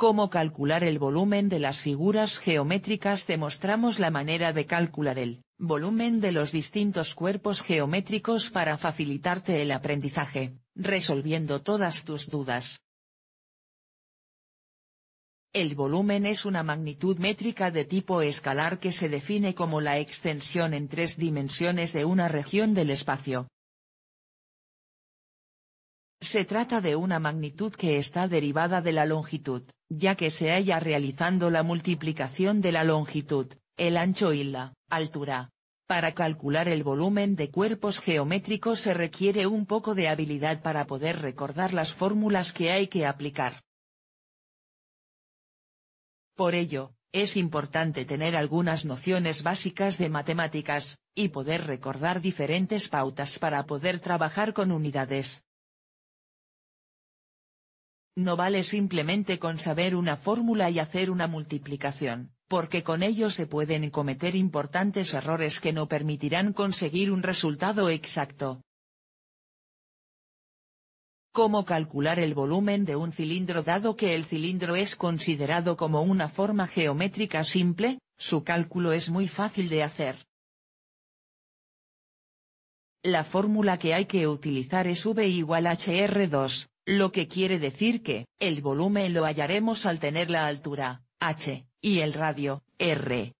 cómo calcular el volumen de las figuras geométricas te mostramos la manera de calcular el volumen de los distintos cuerpos geométricos para facilitarte el aprendizaje, resolviendo todas tus dudas. El volumen es una magnitud métrica de tipo escalar que se define como la extensión en tres dimensiones de una región del espacio, se trata de una magnitud que está derivada de la longitud, ya que se halla realizando la multiplicación de la longitud, el ancho y la altura. Para calcular el volumen de cuerpos geométricos se requiere un poco de habilidad para poder recordar las fórmulas que hay que aplicar. Por ello, es importante tener algunas nociones básicas de matemáticas, y poder recordar diferentes pautas para poder trabajar con unidades, no vale simplemente con saber una fórmula y hacer una multiplicación, porque con ello se pueden cometer importantes errores que no permitirán conseguir un resultado exacto. ¿Cómo calcular el volumen de un cilindro dado que el cilindro es considerado como una forma geométrica simple? Su cálculo es muy fácil de hacer. La fórmula que hay que utilizar es V igual HR2, lo que quiere decir que, el volumen lo hallaremos al tener la altura, h, y el radio, r.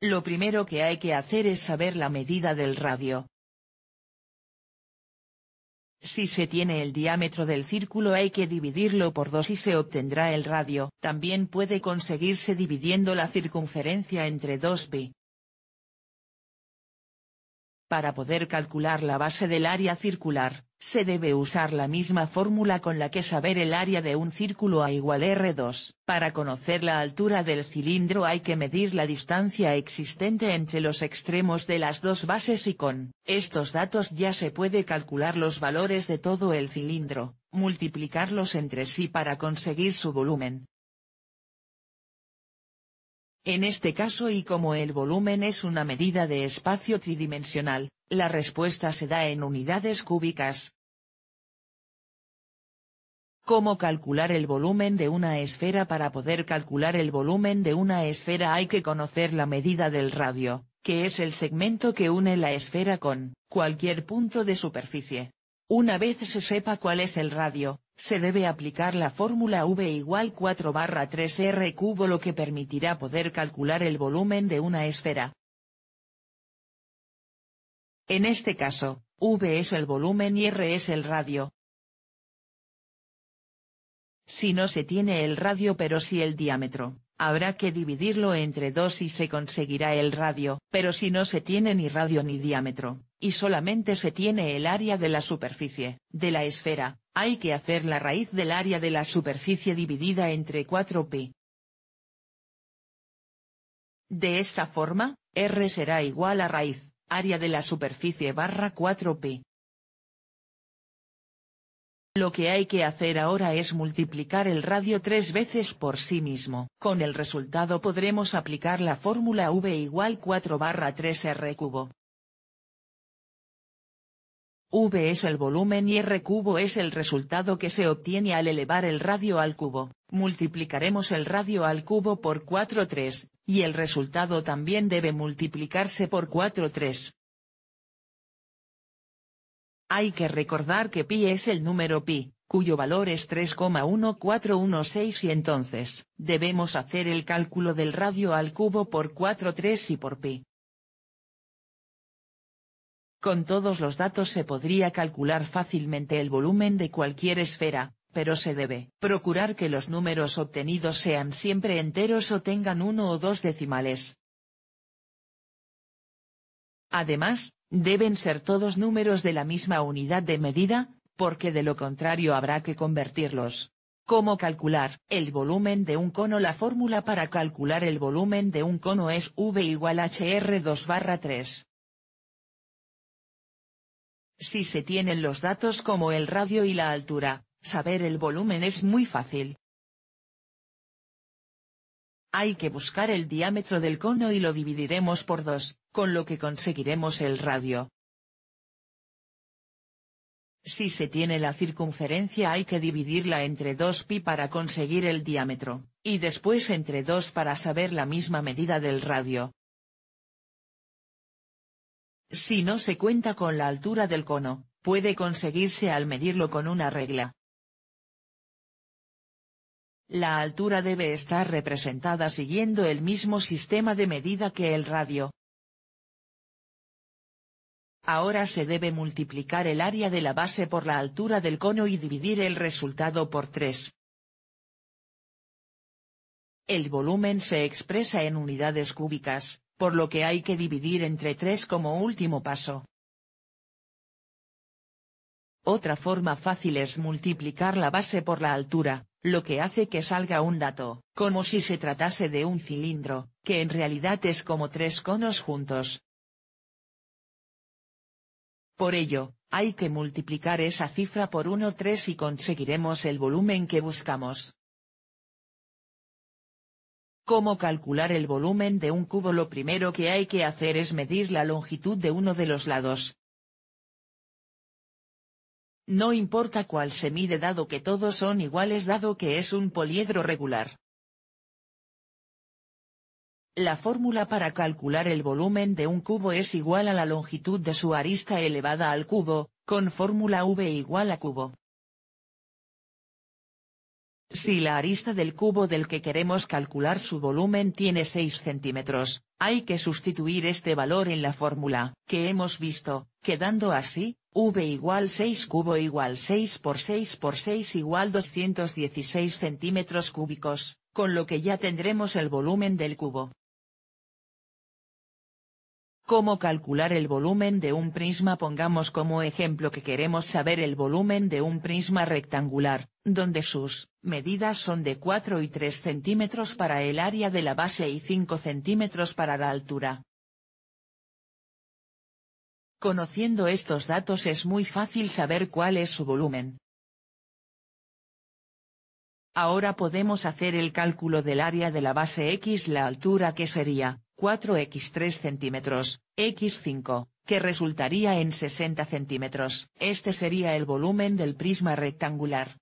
Lo primero que hay que hacer es saber la medida del radio. Si se tiene el diámetro del círculo hay que dividirlo por 2 y se obtendrá el radio. También puede conseguirse dividiendo la circunferencia entre 2pi. Para poder calcular la base del área circular, se debe usar la misma fórmula con la que saber el área de un círculo A igual R2. Para conocer la altura del cilindro hay que medir la distancia existente entre los extremos de las dos bases y con estos datos ya se puede calcular los valores de todo el cilindro, multiplicarlos entre sí para conseguir su volumen, en este caso y como el volumen es una medida de espacio tridimensional, la respuesta se da en unidades cúbicas. ¿Cómo calcular el volumen de una esfera? Para poder calcular el volumen de una esfera hay que conocer la medida del radio, que es el segmento que une la esfera con cualquier punto de superficie. Una vez se sepa cuál es el radio, se debe aplicar la fórmula V igual 4 barra 3 R cubo lo que permitirá poder calcular el volumen de una esfera. En este caso, V es el volumen y R es el radio. Si no se tiene el radio pero si el diámetro, habrá que dividirlo entre dos y se conseguirá el radio, pero si no se tiene ni radio ni diámetro, y solamente se tiene el área de la superficie, de la esfera, hay que hacer la raíz del área de la superficie dividida entre 4pi. De esta forma, R será igual a raíz, área de la superficie barra 4pi. Lo que hay que hacer ahora es multiplicar el radio tres veces por sí mismo. Con el resultado podremos aplicar la fórmula V igual 4 barra 3R cubo. V es el volumen y R cubo es el resultado que se obtiene al elevar el radio al cubo. Multiplicaremos el radio al cubo por 4 y el resultado también debe multiplicarse por 43. Hay que recordar que pi es el número pi, cuyo valor es 3,1416 y entonces, debemos hacer el cálculo del radio al cubo por 43 y por pi. Con todos los datos se podría calcular fácilmente el volumen de cualquier esfera, pero se debe procurar que los números obtenidos sean siempre enteros o tengan uno o dos decimales. Además, deben ser todos números de la misma unidad de medida, porque de lo contrario habrá que convertirlos. ¿Cómo calcular el volumen de un cono? La fórmula para calcular el volumen de un cono es V igual HR2 barra 3. Si se tienen los datos como el radio y la altura, saber el volumen es muy fácil. Hay que buscar el diámetro del cono y lo dividiremos por dos, con lo que conseguiremos el radio. Si se tiene la circunferencia hay que dividirla entre 2pi para conseguir el diámetro, y después entre 2 para saber la misma medida del radio. Si no se cuenta con la altura del cono, puede conseguirse al medirlo con una regla. La altura debe estar representada siguiendo el mismo sistema de medida que el radio. Ahora se debe multiplicar el área de la base por la altura del cono y dividir el resultado por 3. El volumen se expresa en unidades cúbicas, por lo que hay que dividir entre tres como último paso. Otra forma fácil es multiplicar la base por la altura, lo que hace que salga un dato, como si se tratase de un cilindro, que en realidad es como tres conos juntos. Por ello, hay que multiplicar esa cifra por 1,3 y conseguiremos el volumen que buscamos cómo calcular el volumen de un cubo lo primero que hay que hacer es medir la longitud de uno de los lados. No importa cuál se mide dado que todos son iguales dado que es un poliedro regular. La fórmula para calcular el volumen de un cubo es igual a la longitud de su arista elevada al cubo, con fórmula V igual a cubo. Si la arista del cubo del que queremos calcular su volumen tiene 6 centímetros, hay que sustituir este valor en la fórmula que hemos visto, quedando así, V igual 6 cubo igual 6 por 6 por 6 igual 216 centímetros cúbicos, con lo que ya tendremos el volumen del cubo. ¿Cómo calcular el volumen de un prisma? Pongamos como ejemplo que queremos saber el volumen de un prisma rectangular, donde sus medidas son de 4 y 3 centímetros para el área de la base y 5 centímetros para la altura. Conociendo estos datos es muy fácil saber cuál es su volumen. Ahora podemos hacer el cálculo del área de la base X la altura que sería, 4x3 centímetros, x5, que resultaría en 60 centímetros. Este sería el volumen del prisma rectangular.